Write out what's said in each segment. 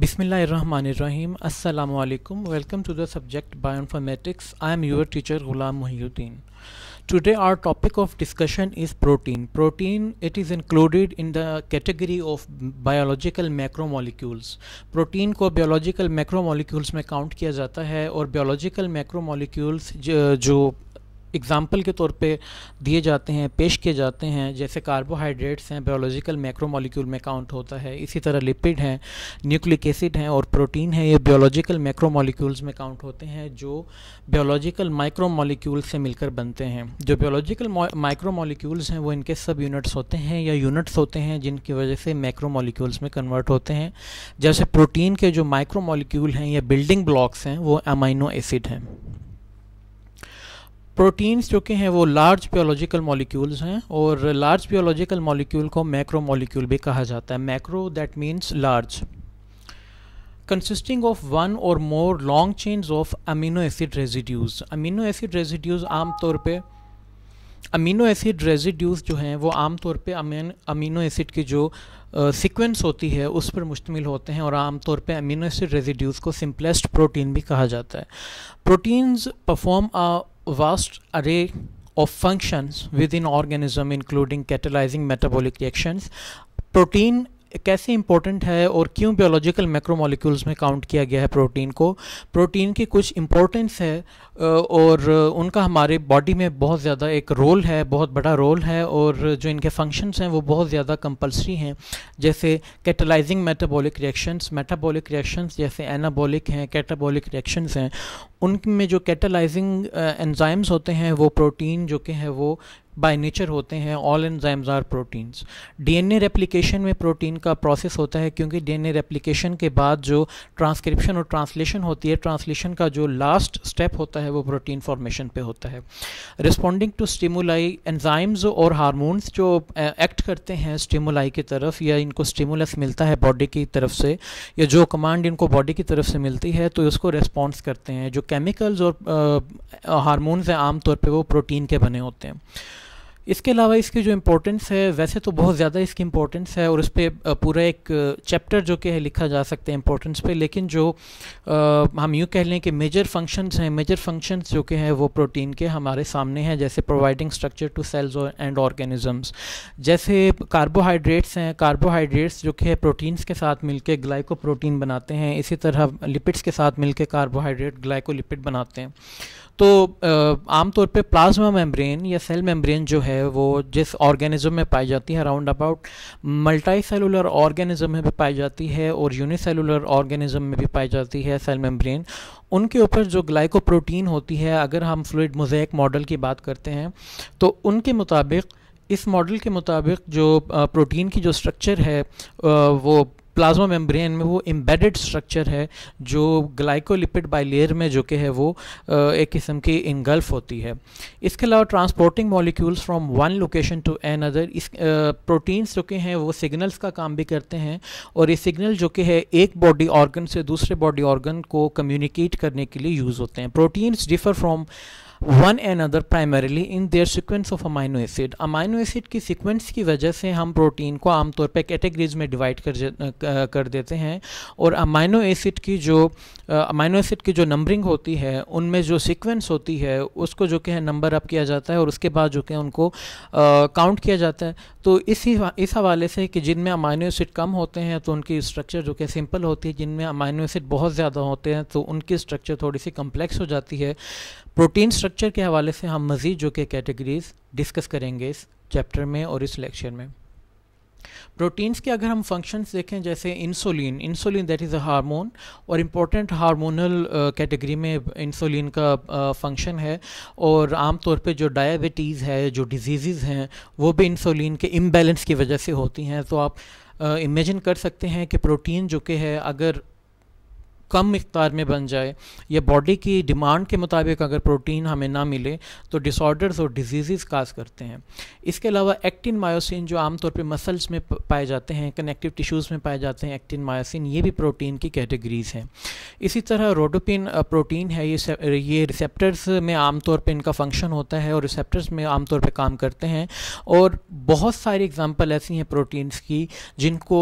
बिसमीम् अल्लाम welcome to the subject bioinformatics I am your teacher Ghulam Mohiuddin today our topic of discussion is protein protein it is included in the category of biological macro macromolecules protein को biological macromolecules में count किया जाता है और biological macromolecules जो example के तौर पे दिए जाते हैं पेश किए जाते हैं जैसे कार्बोहाइड्रेट्स हैं बायोलॉजिकल मैक्रोमोलिक्यूल में काउंट होता है इसी तरह लिपिड हैं न्यूक्लिक एसिड हैं और प्रोटीन हैं ये बायोलॉजिकल मैक्रोमोलिक्यूल्स में काउंट होते हैं जो बायोलॉजिकल माइक्रोमोलिक्यूल से मिलकर बनते हैं जो बायोलॉजिकल माइक्रोमोलिक्यूल्स हैं वो इनके सब यूनिट्स होते हैं या यूनिट्स होते हैं जिनकी वजह से मैक्रोमोलिक्यूल्स में कन्वर्ट होते हैं जैसे प्रोटीन के जो माइक्रोमोलिक्यूल हैं या बिल्डिंग ब्लॉक्स हैं वो अमाइनो एसिड हैं प्रोटीन्स जो कि हैं वो लार्ज बियोलॉजिकल मॉलिक्यूल्स हैं और लार्ज बियोलॉजिकल मॉलिक्यूल को मैक्रो मॉलिक्यूल भी कहा जाता है macro that means large consisting of one और more long chains of amino acid residues amino acid residues आमतौर पे अमीनो एसिड रेजिड्यूज जो हैं वो आमतौर पे अमीन अमीनो एसिड की जो सीक्वेंस uh, होती है उस पर मुश्तमिल होते हैं और आमतौर पे अमीनो एसिड रेजिड्यूज को सिंपलेस्ट प्रोटीन भी कहा जाता है proteins perform vast array of functions within organism including catalyzing metabolic reactions protein कैसे इंपॉर्टेंट है और क्यों बायोलॉजिकल मैक्रोमोलिक्यूल्स में काउंट किया गया है प्रोटीन को प्रोटीन की कुछ इंपॉर्टेंस है और उनका हमारे बॉडी में बहुत ज़्यादा एक रोल है बहुत बड़ा रोल है और जो इनके फंक्शंस हैं वो बहुत ज़्यादा कंपलसरी हैं जैसे catalysing metabolic reactions metabolic reactions जैसे एनाबॉलिक हैं कैटाबॉलिक रिएक्शंस हैं उनमें जो कैटलाइजिंग एंजाइम्स uh, होते हैं वो प्रोटीन जो कि है वो बाय नेचर होते हैं all enzymes are proteins DNA replication में प्रोटीन का प्रोसेस होता है क्योंकि डीएनए रेप्लिकेशन के बाद जो ट्रांसक्रिप्शन और ट्रांसलेशन होती है ट्रांसलेशन का जो लास्ट स्टेप होता है वो प्रोटीन फॉर्मेशन पे होता है रिस्पॉन्डिंग टू स्टिमुलाई एंजाइम्स और हारमोन्स जो एक्ट uh, करते हैं स्टिमुलाई की तरफ या इनको स्टिमुलस मिलता है बॉडी की तरफ से या जो कमांड इनको बॉडी की तरफ से मिलती है तो उसको रिस्पॉन्स करते हैं जो केमिकल्स और हार्मोन्स uh, हैं आमतौर पर वो प्रोटीन के बने होते हैं इसके अलावा इसके जो इम्पोर्टेंस है वैसे तो बहुत ज़्यादा इसकी इम्पोर्टेंस है और उस पर पूरा एक चैप्टर जो कि है लिखा जा सकता है इम्पोर्टेंस पे लेकिन जो आ, हम यूँ कह लें कि मेजर फंक्शंस हैं मेजर फंक्शंस जो कि हैं वो प्रोटीन के हमारे सामने हैं जैसे providing structure to cells and organisms जैसे कार्बोहाइड्रेट्स हैं कार्बोहाइड्रेट्स जो कि है प्रोटीन्स के साथ मिलकर ग्लाइको प्रोटीन बनाते हैं इसी तरह लिपिड्स के साथ मिलकर कार्बोहाइड्रेट ग्लाइकोलिपिड बनाते हैं तो आमतौर पे प्लाज्मा मेम्ब्रेन या सेल मेम्ब्रेन जो है वो जिस ऑर्गेनिज्म में पाई जाती है around about multi cellular organism में भी पाई जाती है और यूनिसेलुलर ऑर्गेनिज्म में भी पाई जाती है सेल मेम्ब्रेन उनके ऊपर जो ग्लाइकोप्रोटीन होती है अगर हम फ्लूड मोजैक मॉडल की बात करते हैं तो उनके मुताबिक इस मॉडल के मुताबिक जो प्रोटीन की जो स्ट्रक्चर है वो प्लाज्मा मेम्ब्रेन में वो एम्बेडेड स्ट्रक्चर है जो ग्लाइकोलिपिड बाइलेयर में जो कि है वो एक किस्म की इंगल्फ होती है इसके अलावा transporting molecules from one location to another इस प्रोटीन्स जो कि हैं वो सिग्नल्स का काम भी करते हैं और ये सिग्नल जो कि है एक बॉडी ऑर्गन से दूसरे बॉडी ऑर्गन को कम्युनिकेट करने के लिए यूज़ होते हैं proteins differ from one and other primarily in their sequence of amino acid amino acid की सिक्वेंस की वजह से हम प्रोटीन को आमतौर पर कैटेगरीज में डिवाइड कर कर देते हैं और अमाइनो एसिड की जो अमाइनो एसिड की जो नंबरिंग होती है उनमें जो सिक्वेंस होती है उसको जो कि है नंबर अप किया जाता है और उसके बाद जो कि उनको काउंट किया जाता है तो इसी इस हवाले से कि जिनमें अमाइनो एसिड कम होते हैं तो उनकी स्ट्रक्चर जो कि सिंपल होती है जिनमें अमाइनो एसिड बहुत ज़्यादा होते हैं तो उनकी स्ट्रक्चर थोड़ी सी कम्प्लेक्स हो जाती है प्रोटीन स्ट्रक्चर के हवाले से हम मज़ीद जो कि कैटेगरीज डिस्कस करेंगे इस चैप्टर में और इस लेक्चर में प्रोटीन्स के अगर हम फंक्शंस देखें जैसे insulin insulin that is a hormone और इम्पोर्टेंट हार्मोनल कैटेगरी में इंसुलिन का फंक्शन है और आम तौर पे जो डायबिटीज़ है जो डिजीज़ हैं वो भी इंसुलिन के इम्बेलेंस की वजह से होती हैं तो आप इमेजिन uh, कर सकते हैं कि प्रोटीन जो कि है अगर कम मकदार में बन जाए या बॉडी की डिमांड के मुताबिक अगर प्रोटीन हमें ना मिले तो डिसऑर्डर्स और डिजीज़ काज करते हैं इसके अलावा एक्टिन मायोसिन जो आमतौर पर मसल्स में पाए जाते हैं कनेक्टिव टिश्यूज़ में पाए जाते हैं एक्टिन मायोसिन ये भी प्रोटीन की कैटेगरीज़ हैं इसी तरह रोडोपिन प्रोटीन है ये ये रिसेप्टर्स में आमतौर पर इनका फंक्शन होता है और रिसेप्टर्स में आमतौर पर काम करते हैं और बहुत सारी एग्ज़ाम्पल ऐसी हैं प्रोटीन्स की जिनको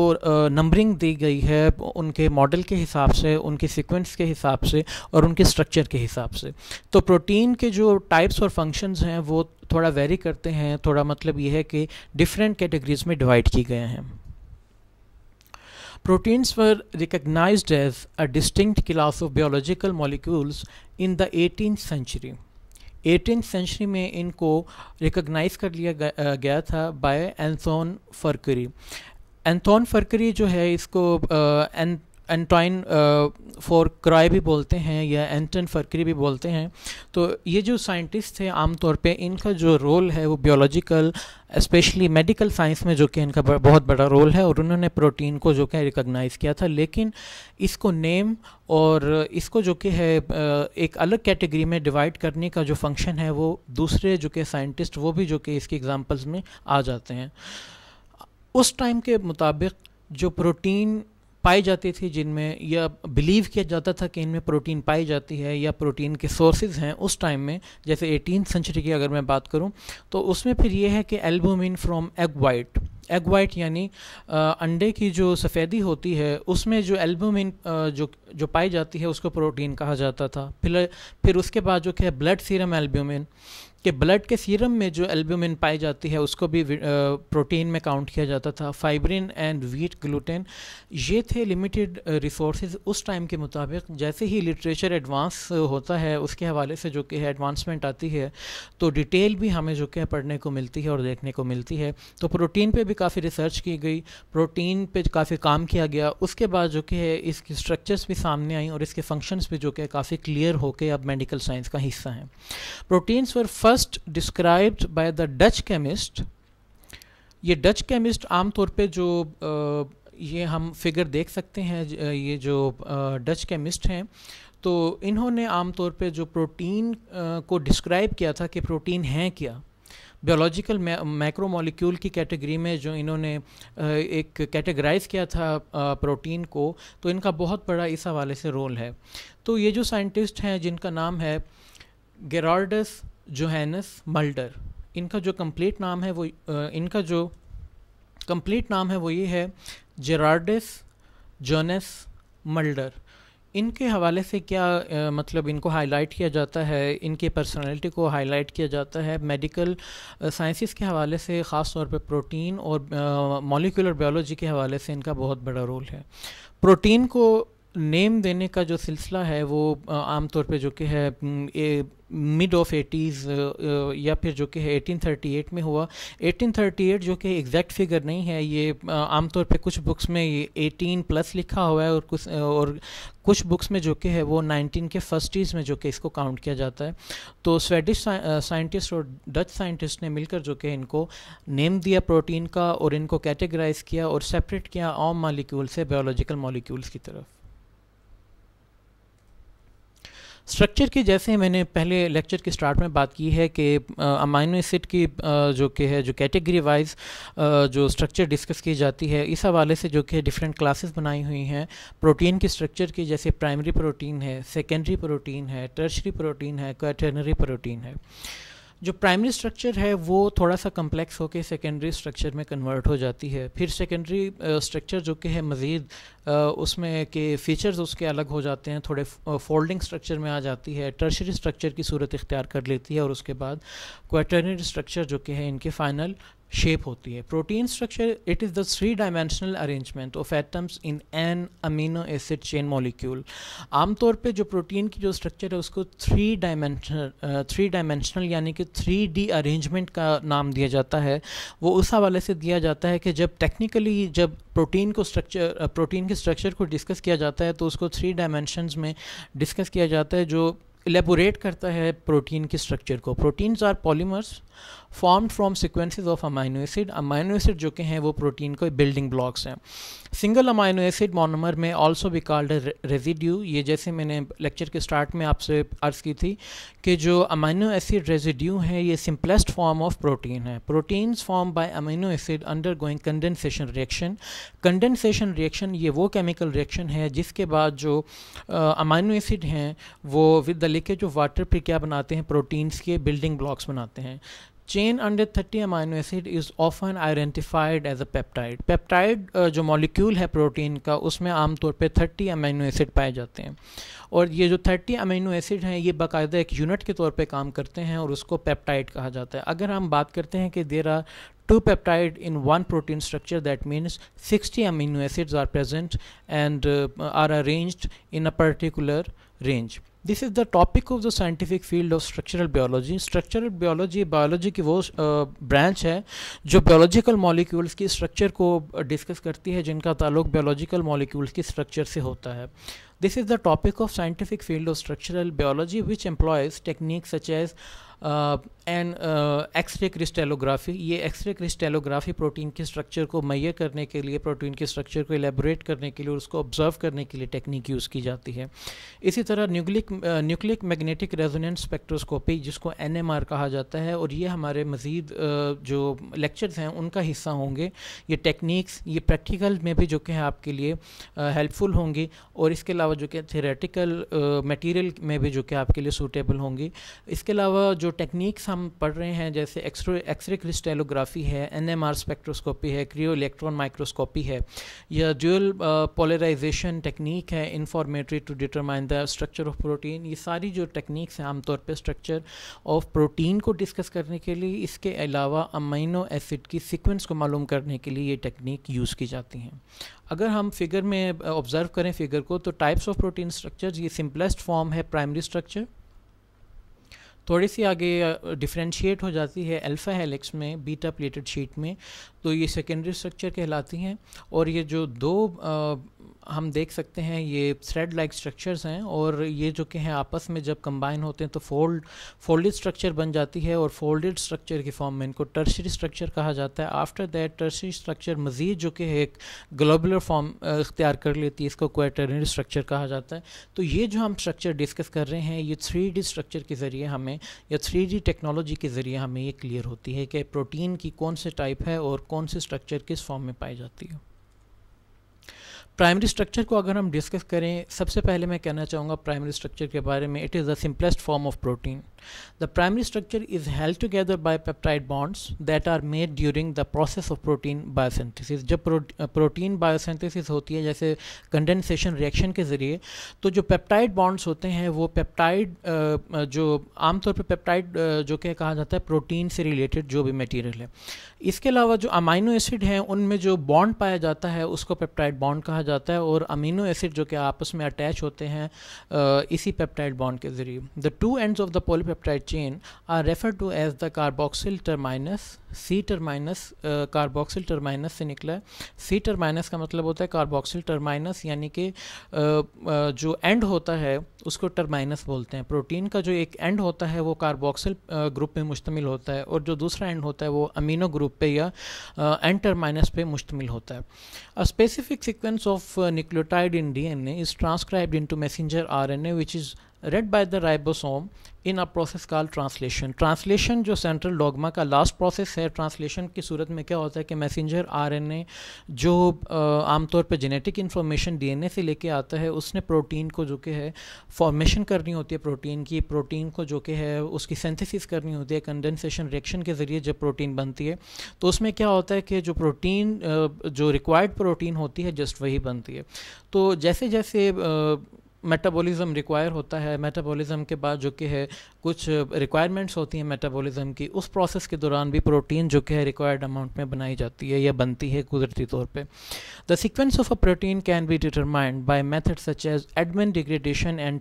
नंबरिंग दी गई है उनके मॉडल के हिसाब से उनके उनके सीक्वेंस के हिसाब से और उनके स्ट्रक्चर के हिसाब से तो प्रोटीन के जो टाइप्स और फंक्शंस हैं वो थोड़ा वेरी करते हैं थोड़ा मतलब ये है कि डिफरेंट कैटेगरीज में डिवाइड किए गए हैं proteins were recognized as a distinct class of biological molecules in the eighteen century eighteen century में इनको रिकग्नाइज कर लिया गया था बाय एंथोन फरकरी एंथोन फरकरी जो है इसको एंटाइन फॉर क्राई भी बोलते हैं या एंटन फर्क्री भी बोलते हैं तो ये जो साइंटिस्ट थे आमतौर पे इनका जो रोल है वो बियोलॉजिकल स्पेशली मेडिकल साइंस में जो कि इनका बहुत बड़ा रोल है और उन्होंने प्रोटीन को जो कि रिकॉग्नाइज किया था लेकिन इसको नेम और इसको जो कि है एक अलग कैटेगरी में डिवाइड करने का जो फंक्शन है वो दूसरे जो कि साइंटिस्ट वो भी जो कि इसके एग्ज़ाम्पल्स में आ जाते हैं उस टाइम के मुताबिक जो प्रोटीन पाए जाते थे जिनमें या बिलीव किया जाता था कि इनमें प्रोटीन पाई जाती है या प्रोटीन के सोर्सेज हैं उस टाइम में जैसे एटीन सेंचुरी की अगर मैं बात करूँ तो उसमें फिर ये है कि albumin from egg white egg white यानी अंडे की जो सफ़ेदी होती है उसमें जो एल्बुमिन जो जो पाई जाती है उसको प्रोटीन कहा जाता था फिर फिर उसके बाद जो क्या है ब्लड सीरम एल्ब्यूमिन के ब्लड के सीरम में जो एल्ब्यूमिन पाई जाती है उसको भी प्रोटीन में काउंट किया जाता था फाइब्रिन एंड वीट ग्लूटेन ये थे लिमिटेड रिसोर्स उस टाइम के मुताबिक जैसे ही लिटरेचर एडवांस होता है उसके हवाले से जो कि है एडवांसमेंट आती है तो डिटेल भी हमें जो कि पढ़ने को मिलती है और देखने को मिलती है तो प्रोटीन पर भी भी काफ़ी रिसर्च की गई प्रोटीन पे काफ़ी काम किया गया उसके बाद जो कि है इसकी स्ट्रक्चर्स भी सामने आई और इसके फंक्शंस भी जो कि काफ़ी क्लियर होकर अब मेडिकल साइंस का हिस्सा हैं proteins were first described by the Dutch chemist ये डच केमिस्ट आमतौर पर जो आ, ये हम फिगर देख सकते हैं ये जो डच केमिस्ट हैं तो इन्होंने आमतौर पे जो प्रोटीन को डिस्क्राइब किया था कि प्रोटीन है क्या बायोलॉजिकल मॉलिक्यूल की कैटेगरी में जो इन्होंने एक कैटेगराइज किया था प्रोटीन को तो इनका बहुत बड़ा इस हवाले से रोल है तो ये जो साइंटिस्ट हैं जिनका नाम है गेरार्डस जोहैनस मल्डर इनका जो कंप्लीट नाम है वो इनका जो कंप्लीट नाम है वो ये है जेरार्डस जोनस मल्डर इनके हवाले से क्या आ, मतलब इनको हाईलाइट किया जाता है इनके पर्सनालिटी को हाईलाइट किया जाता है मेडिकल साइंसिस के हवाले से ख़ास तौर पे प्रोटीन और मॉलिकुलर बायोलॉजी के हवाले से इनका बहुत बड़ा रोल है प्रोटीन को नेम देने का जो सिलसिला है वो आमतौर पे जो कि है मिड ऑफ एटीज़ या फिर जो कि है 1838 में हुआ 1838 जो कि एग्जैक्ट फिगर नहीं है ये आमतौर पे कुछ बुक्स में ये 18 प्लस लिखा हुआ है और कुछ और कुछ बुक्स में जो कि है वो 19 के फर्स्ट ईज में जो कि इसको काउंट किया जाता है तो स्वेडिश साइंटिस्ट और डच साइंटिस्ट ने मिलकर जो कि इनको नेम दिया प्रोटीन का और इनको कैटेगराइज किया और सेपरेट किया आम मालिक्यूल से बायोलॉजिकल मॉलिक्यूल्स की तरफ स्ट्रक्चर की जैसे मैंने पहले लेक्चर के स्टार्ट में बात की है कि अमाइनो एसिड की जो कि है जो कैटेगरी वाइज जो स्ट्रक्चर डिस्कस की जाती है इस हवाले से जो कि डिफरेंट क्लासेस बनाई हुई हैं प्रोटीन की स्ट्रक्चर की जैसे प्राइमरी प्रोटीन है सेकेंडरी प्रोटीन है टर्शरी प्रोटीन है क्वेटनरी प्रोटीन है जो प्राइमरी स्ट्रक्चर है वो थोड़ा सा कम्प्लेक्स होकर सेकेंडरी स्ट्रक्चर में कन्वर्ट हो जाती है फिर सेकेंडरी स्ट्रक्चर uh, जो कि है मज़ीद uh, उसमें के फीचर्स उसके अलग हो जाते हैं थोड़े फोल्डिंग uh, स्ट्रक्चर में आ जाती है टर्शरी स्ट्रक्चर की सूरत इख्तियार कर लेती है और उसके बाद क्वाटर्नरी स्ट्रक्चर जो कि है इनके फाइनल शेप होती है protein structure it is the three dimensional arrangement of atoms in an amino acid chain molecule आमतौर पे जो प्रोटीन की जो स्ट्रक्चर है उसको थ्री डायमेंशनल थ्री डायमेंशनल यानी कि थ्री डी अरेंजमेंट का नाम दिया जाता है वो उस हवाले से दिया जाता है कि जब टेक्निकली जब प्रोटीन को स्ट्रक्चर प्रोटीन के स्ट्रक्चर को डिस्कस किया जाता है तो उसको थ्री डायमेंशन में डिस्कस किया जाता है जो एलेबोरेट करता है प्रोटीन के स्ट्रक्चर को proteins are polymers formed from sequences of amino acid amino acid जो कि हैं वो प्रोटीन को बिल्डिंग ब्लॉक्स हैं सिंगल अमाइनो एसिड मोनोमर में ऑल्सो भी कॉल्ड रेजिड्यू ये जैसे मैंने लेक्चर के स्टार्ट में आपसे अर्ज़ की थी कि जो अमाइनो एसिड रेजिड्यू है ये सिंपलेस्ट फॉर्म ऑफ प्रोटीन है proteins form by amino acid undergoing condensation reaction condensation reaction ये वो केमिकल रिएक्शन है जिसके बाद जो अमाइनो एसिड हैं वो with the leakage of water पर क्या बनाते हैं प्रोटीन्स के बिल्डिंग ब्लॉक्स बनाते हैं chain under thirty amino acid is often identified as a peptide peptide जो मॉलिक्यूल है प्रोटीन का उसमें आमतौर पर थर्टी अमाइनो एसिड पाए जाते हैं और ये जो थर्टी अमाइनो एसिड हैं ये बाकायदा एक यूनिट के तौर पे काम करते हैं और उसको पेप्टाइड कहा जाता है अगर हम बात करते हैं कि there are two peptide in one protein structure that means sixty amino acids are present and are are in a particular range this is the topic of the scientific field of structural biology structural biology biology की वो branch है जो biological molecules की structure को discuss करती है जिनका ताल्लुक बायोलॉजिकल मॉलिक्यूल्स की स्ट्रक्चर से होता है this is the topic of scientific field of structural biology which employs technique such as and x ray crystallography ये एक्सरे क्रिस्टेलोग्राफी प्रोटीन के स्ट्रक्चर को मैय करने के लिए प्रोटीन के स्ट्रक्चर को एलेबोरेट करने के लिए उसको ऑब्जर्व करने के लिए टेक्निक यूज़ की जाती है इसी तरह nucleic nucleic magnetic resonance spectroscopy जिसको एन कहा जाता है और ये हमारे मज़ीद uh, जो लेक्चर्स हैं उनका हिस्सा होंगे ये टेक्निक्स ये प्रैक्टिकल में भी जो कि हैं आपके लिए हेल्पफुल uh, होंगी और इसके अलावा जो कि थेरेटिकल मटीरियल uh, में भी जो कि आपके लिए सूटेबल होंगी इसके अलावा जो टेक्निक्स हम पढ़ रहे हैं जैसे एक्सरे एक्सरे क्रिस्टेलोग्राफी है एन एम आर स्पेक्ट्रोस्कोपी है क्रियो इलेक्ट्रॉन माइक्रोस्कोपी है या ड्यूअल पोलराइजेशन टेक्निक है interferometry to determine the structure of protein ये सारी जो टेक्निक्स हैं आमतौर पर स्ट्रक्चर ऑफ प्रोटीन को डिस्कस करने के लिए इसके अलावा अमाइनो एसिड की सीक्वेंस को मालूम करने के लिए ये टेक्निक यूज़ की जाती हैं अगर हम फिगर में ऑब्ज़र्व uh, करें फिगर को तो टाइप्स ऑफ प्रोटीन स्ट्रक्चर ये सिंपलेस्ट फॉर्म है प्राइमरी स्ट्रक्चर थोड़ी सी आगे डिफ्रेंशिएट हो जाती है अल्फ़ा हेलिक्स में बीटा प्लेटेड शीट में तो ये सेकेंडरी स्ट्रक्चर कहलाती हैं और ये जो दो हम देख सकते हैं ये थ्रेड लाइक स्ट्रक्चर्स हैं और ये जो कि हैं आपस में जब कंबाइन होते हैं तो फोल्ड फोल्डेड स्ट्रक्चर बन जाती है और फोल्डेड स्ट्रक्चर की फॉर्म में इनको टर्शरी स्ट्रक्चर कहा जाता है आफ्टर दैट टर्शरी स्ट्रक्चर मज़ीद जो कि एक ग्लोबुलर फॉर्म इख्तियार कर लेती है इसको क्वाटरनरी स्ट्रक्चर कहा जाता है तो ये जो हम स्ट्रक्चर डिस्कस कर रहे हैं ये थ्री स्ट्रक्चर के ज़रिए हमें या थ्री टेक्नोलॉजी के ज़रिए हमें ये क्लियर होती है कि प्रोटीन की कौन से टाइप है और कौन से स्ट्रक्चर किस फॉर्म में पाई जाती है प्राइमरी स्ट्रक्चर को अगर हम डिस्कस करें सबसे पहले मैं कहना चाहूँगा प्राइमरी स्ट्रक्चर के बारे में it is the simplest form of protein the primary structure is held together by peptide bonds that are made during the process of protein biosynthesis जब प्रोटीन बायोसिंथेसिस होती है जैसे कंडेंसेशन रिएक्शन के ज़रिए तो जो पेप्टाइड बॉन्ड्स होते हैं वो पेप्टाइड जो आमतौर पर पेप्टाइड जो क्या कहा जाता है प्रोटीन से रिलेटेड जो भी मटीरियल है इसके अलावा जो अमाइनो एसिड हैं उनमें जो बॉन्ड पाया जाता है उसको पेप्टाइड बॉन्ड कहा कहा जाता है और अमीनो एसिड जो कि आपस में अटैच होते हैं इसी पेप्टाइड बॉन्ड के ज़रिए the two ends of the polypeptide chain are refer to as the carboxyl terminus C terminus carboxyl terminus से निकला है सी टर्माइनस का मतलब होता है कार्बोक्सिल टर्माइनस यानी कि जो एंड होता है उसको टर्माइनस बोलते हैं प्रोटीन का जो एक एंड होता है वो कार्बोक्सिल ग्रुप में मुश्तमिल होता है और जो दूसरा एंड होता है वो अमीनो ग्रुप पे या एंड टर्माइनस पे मुश्तमिल होता है a specific sequence of uh, nucleotide in DNA is transcribed into messenger RNA, which is read by the ribosome in a process call translation translation जो सेंट्रल डॉगमा का लास्ट प्रोसेस है translation की सूरत में क्या होता है कि मैसेंजर आर एन ए जो आमतौर पर जेनेटिक इन्फॉर्मेशन ए से लेके आता है उसने प्रोटीन को जो कि है फॉर्मेशन करनी होती है प्रोटीन की प्रोटीन को जो कि है उसकी सेंथिसिस करनी होती है कंडेंसेशन रिएक्शन के जरिए जब प्रोटीन बनती है तो उसमें क्या होता है कि जो प्रोटीन जो रिक्वायर्ड प्रोटीन होती है जस्ट वही बनती है तो जैसे जैसे आ, मेटाबॉलिज्म रिक्वायर होता है मेटाबॉलिज्म के बाद जो कि है कुछ रिक्वायरमेंट्स होती हैं मेटाबॉलिज्म की उस प्रोसेस के दौरान भी प्रोटीन जो कि है रिक्वायर्ड अमाउंट में बनाई जाती है या बनती है कुदरती तौर पे the sequence of a protein can be determined by method such as Edman degradation and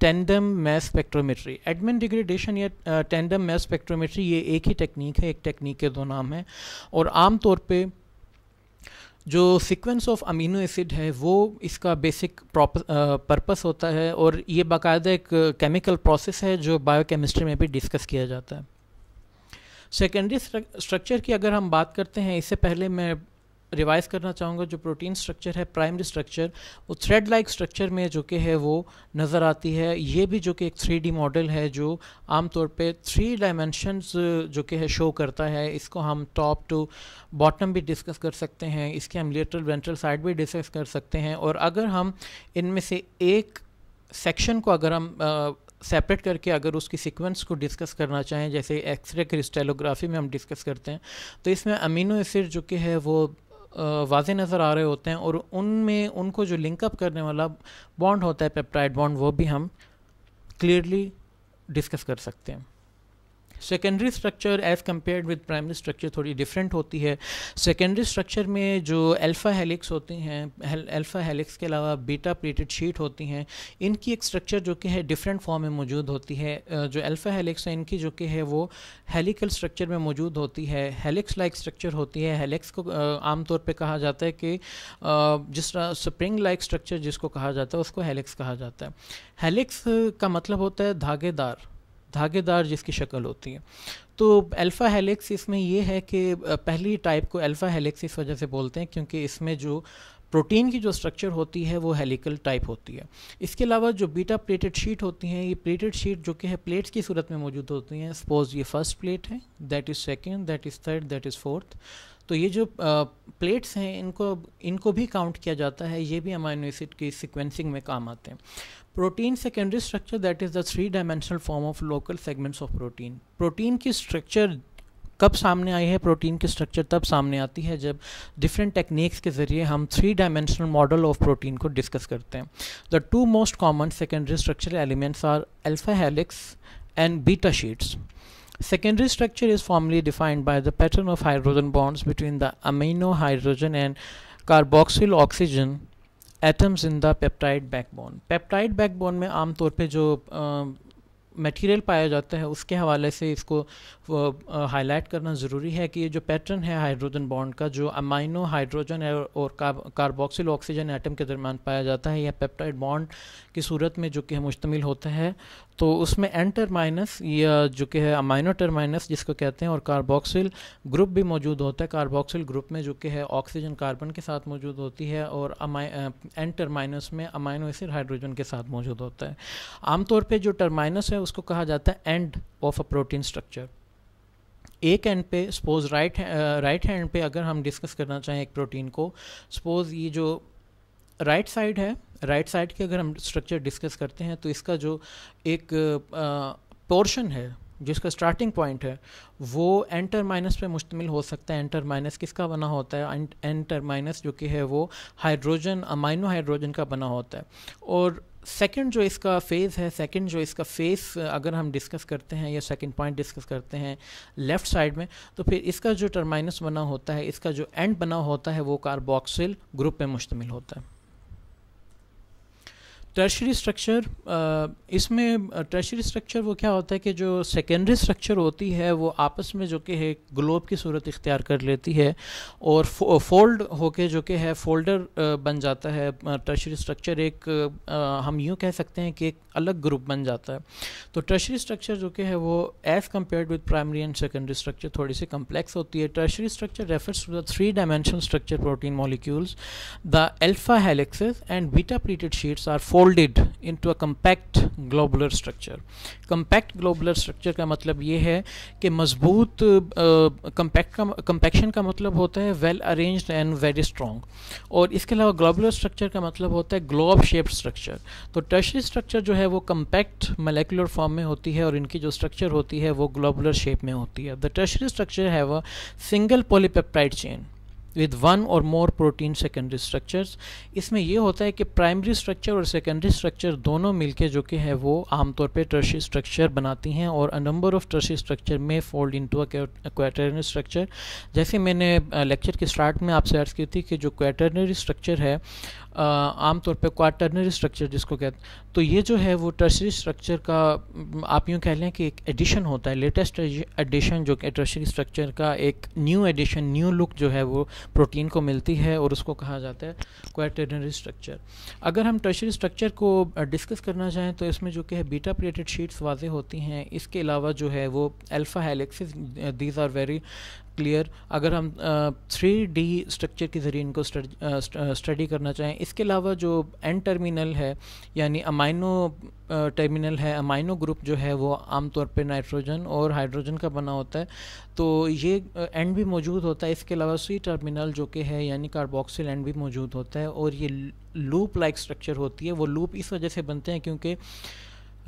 tandem mass spectrometry Edman degradation या टेंडम मैस स्पेक्ट्रोमेट्री ये एक ही टेक्निक है एक टेक्निक के दो नाम है और आमतौर पर जो सीक्वेंस ऑफ अमीनो एसिड है वो इसका बेसिक पर्पस uh, होता है और ये बाकायदा एक केमिकल प्रोसेस है जो बायोकेमिस्ट्री में भी डिस्कस किया जाता है सेकेंडरी स्ट्रक्चर की अगर हम बात करते हैं इससे पहले मैं रिवाइज करना चाहूँगा जो प्रोटीन स्ट्रक्चर है प्राइमरी स्ट्रक्चर वो थ्रेड लाइक स्ट्रक्चर में जो कि है वो नज़र आती है ये भी जो कि एक थ्री डी मॉडल है जो आमतौर पे थ्री डायमेंशंस जो कि है शो करता है इसको हम टॉप टू बॉटम भी डिस्कस कर सकते हैं इसके हम लेटरल वेंट्रल साइड भी डिस्कस कर सकते हैं और अगर हम इनमें से एक सेक्शन को अगर हम आ, सेपरेट करके अगर उसकी सीक्वेंस को डिस्कस करना चाहें जैसे एक्सरे क्रिस्टेलोग्राफी में हम डिस्कस करते हैं तो इसमें अमीनो एसिड जो कि है वो वाजे नज़र आ रहे होते हैं और उनमें उनको जो लिंकअप करने वाला बॉन्ड होता है पेप्टाइड बॉन्ड वो भी हम क्लियरली डिस्कस कर सकते हैं secondary structure as compare with primary structure थोड़ी डिफरेंट होती है सेकेंडरी स्ट्रक्चर में जो अल्फ़ा हेलिक्स होती हैं अल्फ़ा हेलिक्स के अलावा बीटा प्लेटेड शीट होती हैं इनकी एक स्ट्रक्चर जो कि है डिफरेंट फॉर्म में मौजूद होती है जो अल्फ़ा हेलिक्स है इनकी जो कि है वो हेलिकल स्ट्रक्चर में मौजूद होती है हेलिक्स लाइक स्ट्रक्चर होती है हेलिक्स को आमतौर पर कहा जाता है कि जिस तरह स्प्रिंग लाइक स्ट्रक्चर जिसको कहा जाता है उसको हेलिक्स कहा जाता है हेलिक्स का मतलब होता है धागेदार धागेदार जिसकी शक्ल होती है तो अल्फ़ा हेलिक्स इसमें ये है कि पहली टाइप को अल्फ़ा हेलिक्स इस वजह से बोलते हैं क्योंकि इसमें जो प्रोटीन की जो स्ट्रक्चर होती है वो हेलिकल टाइप होती है इसके अलावा जो बीटा प्लेटेड शीट होती हैं ये प्लेटेड शीट जो कि है प्लेट्स की सूरत में मौजूद होती हैं सपोज ये फर्स्ट प्लेट है that is second that is third that is fourth तो ये जो प्लेट्स हैं इनको इनको भी काउंट किया जाता है ये भी अमाइनो एसिड की सिक्वेंसिंग में काम आते हैं protein secondary structure that is the three dimensional form of local segments of protein protein की स्ट्रक्चर कब सामने आई है प्रोटीन की स्ट्रक्चर तब सामने आती है जब डिफरेंट टेक्निक्स के ज़रिए हम three dimensional model of protein को डिस्कस करते हैं the two most common secondary structure elements are alpha helix and beta sheets secondary structure is formally defined by the pattern of hydrogen bonds between the amino hydrogen and carboxyl oxygen atoms in the peptide backbone peptide backbone में आमतौर पे जो material पाया जाता है उसके हवाले से इसको हाईलाइट करना ज़रूरी है कि ये जो पैटर्न है हाइड्रोजन बॉन्ड का जो अमाइनो हाइड्रोजन और कार्बोक्सिल ऑक्सीजन एटम के दरमियान पाया जाता है यह पेप्टाइड बॉन्ड की सूरत में जो कि मुश्तमिल होता है तो उसमें एन टर्माइनस या जो कि है अमाइनो टर्माइनस जिसको कहते हैं और कार्बोक्सिल ग्रुप भी मौजूद होता है कार्बोक्सिल ग्रुप में जो कि है ऑक्सीजन कार्बन के साथ मौजूद होती है और एन टर्माइनस में अमाइनो एसिड हाइड्रोजन के साथ मौजूद होता है आमतौर पर जो टर्माइनस है उसको कहा जाता है end of a protein structure एक एंड पे सपोज राइट राइट हैंड पे अगर हम डिस्कस करना चाहें एक प्रोटीन को सपोज ये जो राइट right साइड है राइट right साइड की अगर हम स्ट्रक्चर डिस्कस करते हैं तो इसका जो एक पोर्शन है जिसका स्टार्टिंग पॉइंट है वो एंटर माइनस पे मुश्तमिल हो सकता है एंटर माइनस किसका बना होता है एंटर माइनस जो कि है वो हाइड्रोजन अमाइनो हाइड्रोजन का बना होता है और सेकंड जो इसका फेज़ है सेकंड जो इसका फेस अगर हम डिस्कस करते हैं या सेकंड पॉइंट डिस्कस करते हैं लेफ़्ट साइड में तो फिर इसका जो टर्माइनस बना होता है इसका जो एंड बना होता है वो कार्बोक्सिल ग्रुप में मुश्तमिल होता है टर्शरी स्ट्रक्चर uh, इसमें टर्शरी uh, स्ट्रक्चर वो क्या होता है कि जो सेकेंडरी स्ट्रक्चर होती है वो आपस में जो कि है ग्लोब की सूरत इख्तियार कर लेती है और फोल्ड uh, होके जो कि है फोल्डर बन जाता है टर्शरी स्ट्रक्चर एक हम यूँ कह सकते हैं कि एक अलग ग्रुप बन जाता है तो टर्शरी स्ट्रक्चर जो कि है वो as compared with primary and secondary structure थोड़ी सी कम्प्लेक्स होती है tertiary structure refers to the three dimensional structure protein molecules the alpha helix and beta pleated sheets are fold into a compact globular structure compact globular structure का मतलब ये है कि मजबूत कम्पैक्ट का कम्पैक्शन का मतलब होता है well arrange and very strong और इसके अलावा ग्लोबुलर स्ट्रक्चर का मतलब होता है ग्लोब शेप स्ट्रक्चर तो टर्शरी स्ट्रक्चर जो है वो कम्पैक्ट मलेकुलर फॉर्म में होती है और इनकी जो स्ट्रक्चर होती है वो ग्लोबुलर शेप में होती है the tertiary structure have a single polypeptide chain with one और मोर प्रोटीन सेकेंडरी स्ट्रक्चर्स इसमें यह होता है कि प्राइमरी स्ट्रक्चर और सेकेंडरी स्ट्रक्चर दोनों मिलके जो कि है वो आमतौर पे टर्शी स्ट्रक्चर बनाती हैं और a number of tertiary structure में fold into a quaternary structure जैसे मैंने लेक्चर के स्टार्ट में आपसे अर्ज की थी कि जो क्वाटरनरी स्ट्रक्चर है आमतौर पे क्वार्टरनरी स्ट्रक्चर जिसको कहते हैं तो ये जो है वो टर्सरी स्ट्रक्चर का आप यूँ कह लें कि एक एडिशन होता है लेटेस्ट एडिशन जो कि टर्सरी स्ट्रक्चर का एक न्यू एडिशन न्यू लुक जो है वो प्रोटीन को मिलती है और उसको कहा जाता है क्वार्टरनरी स्ट्रक्चर अगर हम टर्सरी स्ट्रक्चर को डिस्कस करना चाहें तो इसमें जो कि है बीटा प्लेटेड शीट्स वाजे होती हैं इसके अलावा जो है वो alpha helix these are very clear अगर हम थ्री डी स्ट्रक्चर के ज़रिए इनको स्टडी करना चाहें इसके अलावा जो एन टर्मिनल है यानी अमाइनो टर्मिनल है अमाइनो ग्रुप जो है वो आमतौर पर नाइट्रोजन और हाइड्रोजन का बना होता है तो ये एंड भी मौजूद होता है इसके अलावा सी टर्मिनल जो कि है यानी कार्बोक्सिल एंड भी मौजूद होता है और ये लूप लाइक स्ट्रक्चर होती है वो लूप इस वजह से बनते हैं क्योंकि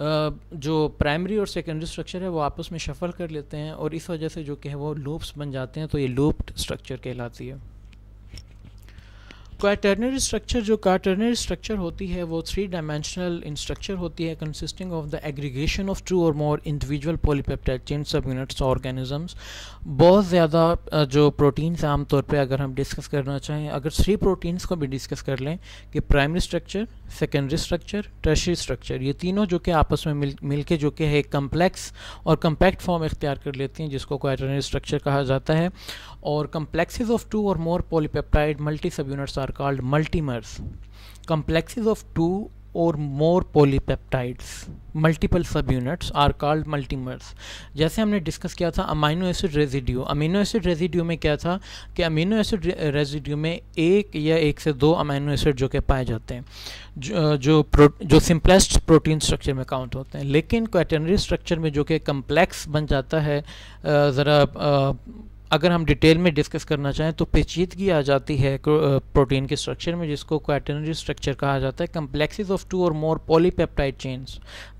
जो प्राइमरी और सेकेंडरी स्ट्रक्चर है वो आपस में शफल कर लेते हैं और इस वजह से जो कि है वो लूप्स बन जाते हैं तो ये लूप्ड स्ट्रक्चर कहलाती है क्वाटर्नरी स्ट्रक्चर जो क्वाटर्नरी स्ट्रक्चर होती है वो थ्री डायमेंशनल इन स्ट्रक्चर होती है consisting of the aggregation of two or more individual polypeptide chain subunits organisms बहुत ज़्यादा जो प्रोटीन्स आमतौर पे अगर हम डिस्कस करना चाहें अगर थ्री प्रोटीन्स को भी डिस्कस कर लें कि primary structure secondary structure tertiary structure ये तीनों जो कि आपस में मिल मिल के जो कि है कम्प्लेक्स और कम्पैक्ट फॉर्म इख्तियार कर लेती हैं जिसको क्वाटर्नरी स्ट्रक्चर कहा जाता है और complexes of two or more more multi subunits are called multimers complexes of two or more polypeptides multiple subunits are called multimers जैसे हमने डिस्कस किया था amino acid residue amino acid residue में क्या था कि amino acid residue में एक या एक से दो अमीनो एसिड जो के पाए जाते हैं जो जो, जो सिंपलेस्ट प्रोटीन स्ट्रक्चर में काउंट होते हैं लेकिन क्वेटनरी स्ट्रक्चर में जो कि कम्प्लेक्स बन जाता है ज़रा अगर हम डिटेल में डिस्कस करना चाहें तो पेचीदगी आ जाती है प्रोटीन के स्ट्रक्चर में जिसको क्वाटनरी स्ट्रक्चर कहा जाता है complexes of two or more polypeptide chains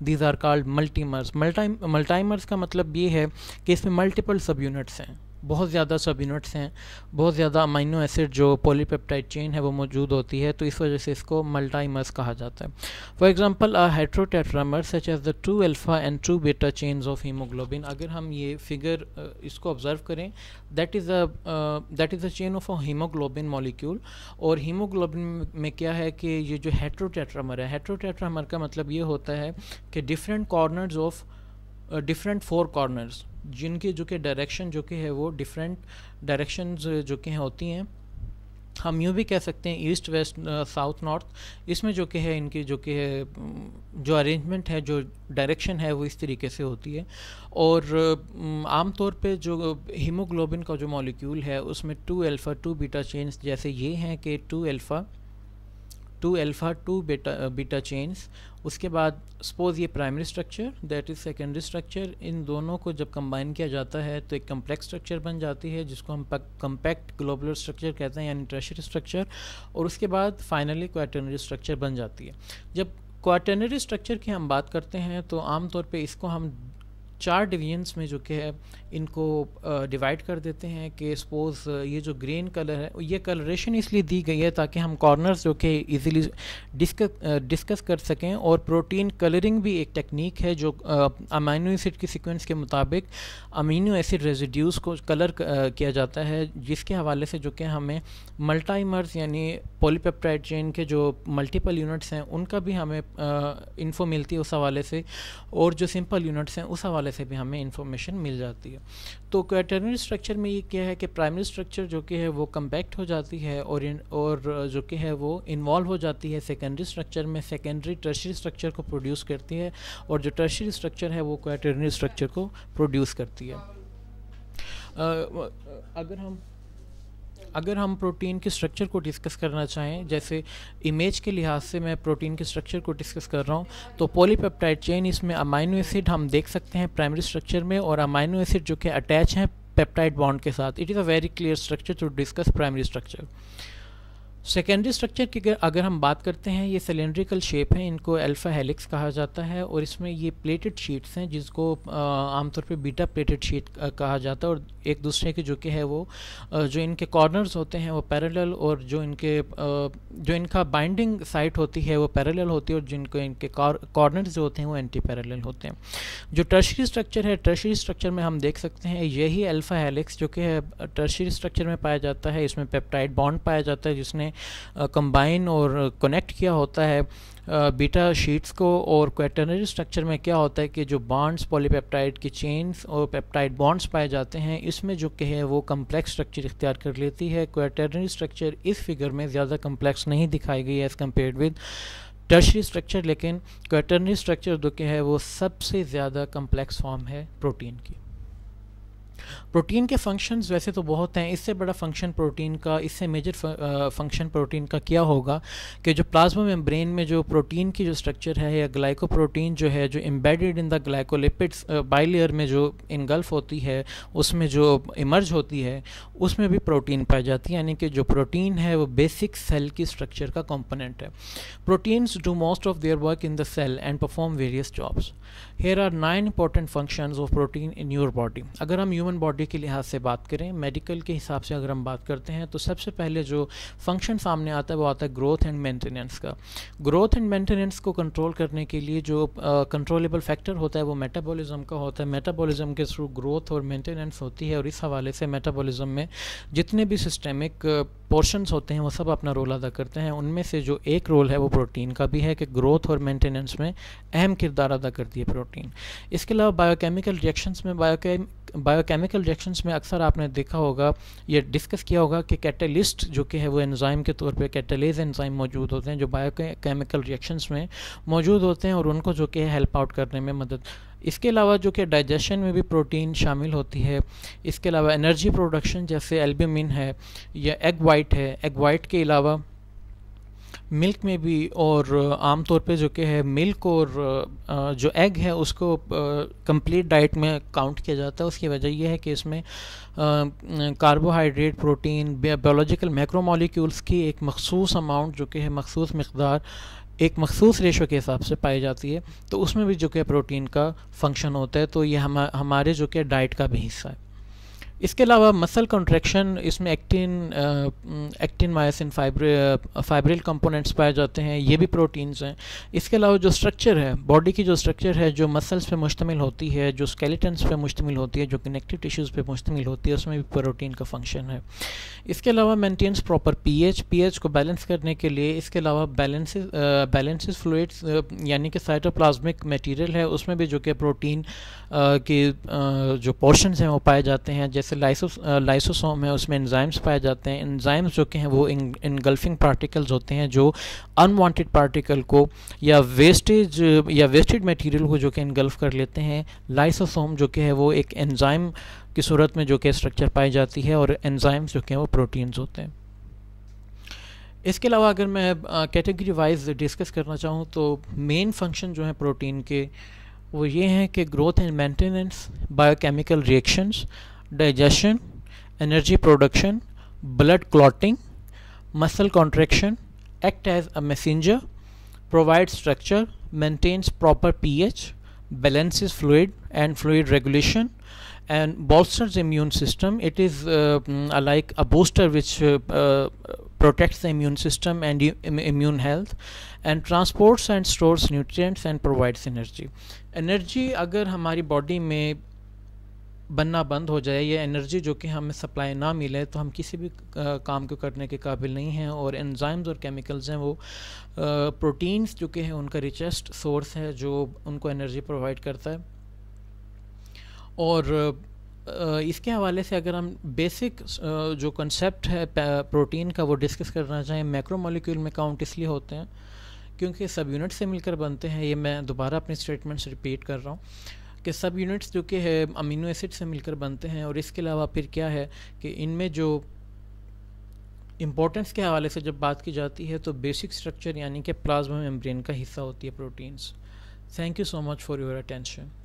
these are called multimers multimers का मतलब ये है कि इसमें मल्टीपल सब यूनिट्स हैं बहुत ज़्यादा सब यूनिट्स हैं बहुत ज़्यादा अमाइनो एसिड जो पॉलीपेप्टाइड चेन है वो मौजूद होती है तो इस वजह से इसको मल्टाइमर्स कहा जाता है for example a heterotetramer such as the two alpha and two beta chains of haemoglobin अगर हम ये फिगर इसको ऑब्ज़र्व करें that is a that is a chain of a haemoglobin molecule और हीमोग्लोबिन में क्या है कि ये जो हेट्रोटेट्रामर है हेट्रोटेट्रामर का मतलब ये होता है कि different corners of different four corners जिनके जो कि डायरेक्शन जो कि है वो डिफरेंट डायरेक्शन जो कि होती हैं हम यूँ भी कह सकते हैं ईस्ट वेस्ट साउथ नॉर्थ इसमें जो कि है इनकी जो कि है जो अरेंजमेंट है जो डायरेक्शन है वो इस तरीके से होती है और आमतौर पे जो हीमोग्लोबिन का जो मॉलिक्यूल है उसमें two alpha two beta chains जैसे ये हैं कि two alpha two alpha two beta beta chains उसके बाद सपोज़ ये primary structure that is secondary structure इन दोनों को जब कंबाइन किया जाता है तो एक कम्प्लेक्स स्ट्रक्चर बन जाती है जिसको हम कम्पैक्ट ग्लोबुलर स्ट्रक्चर कहते हैं यानी ट्रेशरी स्ट्रक्चर और उसके बाद फाइनली क्वाटनरी स्ट्रक्चर बन जाती है जब क्वाटनरी स्ट्रक्चर की हम बात करते हैं तो आमतौर पर इसको हम चार डिवीजन्स में जो कि है इनको डिवाइड कर देते हैं कि सपोज़ ये जो ग्रीन कलर है ये कलरेशन इसलिए दी गई है ताकि हम कॉर्नर्स जो कि इजीली डिस्कस डिस्कस कर सकें और प्रोटीन कलरिंग भी एक टेक्निक है जो अमीनो एसिड की सीक्वेंस के मुताबिक अमीनो एसिड रेजिड्यूस को कलर किया जाता है जिसके हवाले से जो कि हमें मल्टाइमर्स यानी पोलीपेप्टाइड चेन के जो मल्टीपल यूनिट्स हैं उनका भी हमें इन्फो मिलती है उस हवाले से और जो सिंपल यूनिट्स हैं उस हवाले हवाले से भी हमें इन्फॉर्मेशन मिल जाती है तो क्वेटरनरी स्ट्रक्चर में ये क्या है कि प्राइमरी स्ट्रक्चर जो कि है वो कम्पैक्ट हो जाती है और इन, और जो कि है वो इन्वॉल्व हो जाती है सेकेंडरी स्ट्रक्चर में सेकेंडरी टर्शरी स्ट्रक्चर को प्रोड्यूस करती है और जो टर्शरी स्ट्रक्चर है वो क्वेटरनरी स्ट्रक्चर को प्रोड्यूस करती है अगर हम अगर हम प्रोटीन के स्ट्रक्चर को डिस्कस करना चाहें जैसे इमेज के लिहाज से मैं प्रोटीन के स्ट्रक्चर को डिस्कस कर रहा हूँ तो पॉलीपेप्टाइड चेन इसमें अमाइनो एसिड हम देख सकते हैं प्राइमरी स्ट्रक्चर में और अमाइनो एसिड जो कि अटैच हैं पेप्टाइड बॉन्ड के साथ it is a very clear structure to discuss primary structure secondary structure की अगर हम बात करते हैं ये सिलेंड्रिकल शेप है इनको अल्फ़ा हेलिक्स कहा जाता है और इसमें ये प्लेटेड शीट्स हैं जिसको आमतौर पे बीटा प्लेटेड शीट कहा जाता है और एक दूसरे के जो कि है वो जो इनके कॉर्नर्स होते हैं वो पैरेलल और जो इनके जो इनका बाइंडिंग साइट होती है वो पैरेलल होती है और जिनको इनके कॉर्नर जो होते हैं वो एंटी पैरेलल होते हैं जो टर्शरी स्ट्रक्चर है टर्शरी स्ट्रक्चर में हम देख सकते हैं यही अल्फ़ा हेलिक्स जो कि है टर्शरी स्ट्रक्चर में पाया जाता है इसमें पेप्टाइड बॉन्ड पाया जाता है जिसने कंबाइन और कनेक्ट किया होता है बीटा शीट्स को और क्वेटनरी स्ट्रक्चर में क्या होता है कि जो बॉन्ड्स पॉलीपेप्टाइड की चेन्स और पेप्टाइड बॉन्ड्स पाए जाते हैं इसमें जो कि वो कम्प्लेक्स स्ट्रक्चर इख्तियार कर लेती है क्वेटनरी स्ट्रक्चर इस फिगर में ज़्यादा कम्प्लेक्स नहीं दिखाई गई है as compare with tertiary structure लेकिन क्वेटनरी स्ट्रक्चर जो कि है वो सबसे ज़्यादा कम्प्लेक्स फॉर्म है प्रोटीन की प्रोटीन के फंक्शंस वैसे तो बहुत हैं इससे बड़ा फंक्शन प्रोटीन का इससे मेजर फंक्शन प्रोटीन का क्या होगा कि जो प्लाज्मा मेम्ब्रेन में जो प्रोटीन की जो स्ट्रक्चर है या ग्लाइकोप्रोटीन जो है जो embedded in the glycolipids bilayer में जो इनगल्फ होती है उसमें जो इमर्ज होती है उसमें भी प्रोटीन पाई जाती है यानी कि जो प्रोटीन है वो बेसिक सेल की स्ट्रक्चर का कॉम्पोनेंट है proteins do most of their work in the cell and perform various jobs here are nine important function of protein in your body अगर हम ह्यूमन ह्यूमन बॉडी के लिहाज से बात करें मेडिकल के हिसाब से अगर हम बात करते हैं तो सबसे पहले जो फंक्शन सामने आता है वो आता है ग्रोथ एंड मेंटेनेंस का ग्रोथ एंड मेंटेनेंस को कंट्रोल करने के लिए जो कंट्रोलेबल uh, फैक्टर होता है वो मेटाबॉलिज्म का होता है मेटाबॉलिज्म के थ्रू ग्रोथ और मेंटेनेंस होती है और इस हवाले से मेटाबॉलिज्म में जितने भी सिस्टेमिक पोर्शंस होते हैं वो सब अपना रोल अदा करते हैं उनमें से जो एक रोल है वो प्रोटीन का भी है कि ग्रोथ और मेंटेनेंस में अहम किरदार अदा करती है प्रोटीन इसके अलावा बायोकेमिकल रिएक्शंस में बायोके बायोकेम केमिकल रिएक्शंस में अक्सर आपने देखा होगा ये डिस्कस किया होगा कि कैटलिस्ट जो कि है वो एंजाइम के तौर पे कैटलेज एंजाइम मौजूद होते हैं जो बायो केमिकल रिएक्शंस में मौजूद होते हैं और उनको जो कि है हेल्प आउट करने में मदद इसके अलावा जो कि डाइजेशन में भी प्रोटीन शामिल होती है इसके अलावा एनर्जी प्रोडक्शन जैसे एल्ब्यूमिन है या एग वाइट है एग वाइट के अलावा मिल्क में भी और आमतौर पे जो कि है मिल्क और जो एग है उसको कंप्लीट डाइट में काउंट किया जाता है उसकी वजह यह है कि इसमें कार्बोहाइड्रेट प्रोटीन बायोलॉजिकल मैक्रोमोलिक्यूल्स की एक मखसूस अमाउंट जो कि है मखसूस मकदार एक मखसूस रेशो के हिसाब से पाई जाती है तो उसमें भी जो कि प्रोटीन का फंक्शन होता है तो ये हम हमारे जो कि डाइट का भी हिस्सा है इसके अलावा मसल कॉन्ट्रैक्शन इसमें actin actin myosin fibre fibril components पाए जाते हैं ये भी प्रोटीन्स हैं इसके अलावा जो स्ट्रक्चर है बॉडी की जो स्ट्रक्चर है जो मसल्स पे मुश्तमिल होती है जो स्केलेटन्स पे मुश्तमिल होती है जो कनेक्टिव टिश्यूज़ पे मुश्तमिल होती है उसमें भी प्रोटीन का फंक्शन है इसके अलावा मेंटेन्स प्रॉपर पी एच को बैलेंस करने के लिए इसके अलावा बैलेंस बैलेंसिस फ्लूड्स यानी कि साइटोप्लाज्मिक मटीरियल है उसमें भी जो कि प्रोटीन के जो पोर्शन हैं वो पाए जाते हैं जैसे लाइसोस लाइसोसोम है उसमें एंजाइम्स पाए जाते हैं एंजाइम्स जो कि हैं वो इनगल्फिंग पार्टिकल्स होते हैं जो अनवांटेड पार्टिकल को या वेस्टेज या वेस्टेड मटेरियल को जो कि इनगल्फ कर लेते हैं लाइसोसोम जो कि है वो एक एनजाइम की सूरत में जो कि स्ट्रक्चर पाई जाती है और एनजाइम्स जो कि हैं वो प्रोटीन्स होते हैं इसके अलावा अगर मैं कैटेगरी वाइज डिस्कस करना चाहूँ तो मेन फंक्शन जो है प्रोटीन के वो ये हैं कि growth and maintenance biochemical reactions digestion energy production blood clotting muscle contraction act as a messenger provide structure maintains proper pH balance is fluid and fluid regulation and bolsters immune system it is like a booster which protects the immune system and immune health and transports and stores nutrients and provides energy energy अगर हमारी body में बनना बंद हो जाए या energy जो कि हमें सप्लाई ना मिले तो हम किसी भी काम को करने के काबिल नहीं हैं और एंजाइम्स और केमिकल्स हैं वो प्रोटीन्स जो कि हैं उनका रिचेस्ट सोर्स है जो उनको एनर्जी प्रोवाइड करता है और इसके हवाले से अगर हम बेसिक जो कंसेप्ट है प्रोटीन का वो डिस्कस करना चाहें मैक्रोमोलिक्यूल में काउंट इसलिए होते हैं क्योंकि सब यूनिट से मिलकर बनते हैं ये मैं दोबारा अपने स्टेटमेंट्स रिपीट कर रहा हूँ कि सब यूनिट्स जो कि है अमीनो एसिड से मिलकर बनते हैं और इसके अलावा फिर क्या है कि इनमें जो इम्पोर्टेंस के हवाले से जब बात की जाती है तो बेसिक स्ट्रक्चर यानी कि प्लाज्मा मेम्ब्रेन का हिस्सा होती है proteins thank you so much for your attention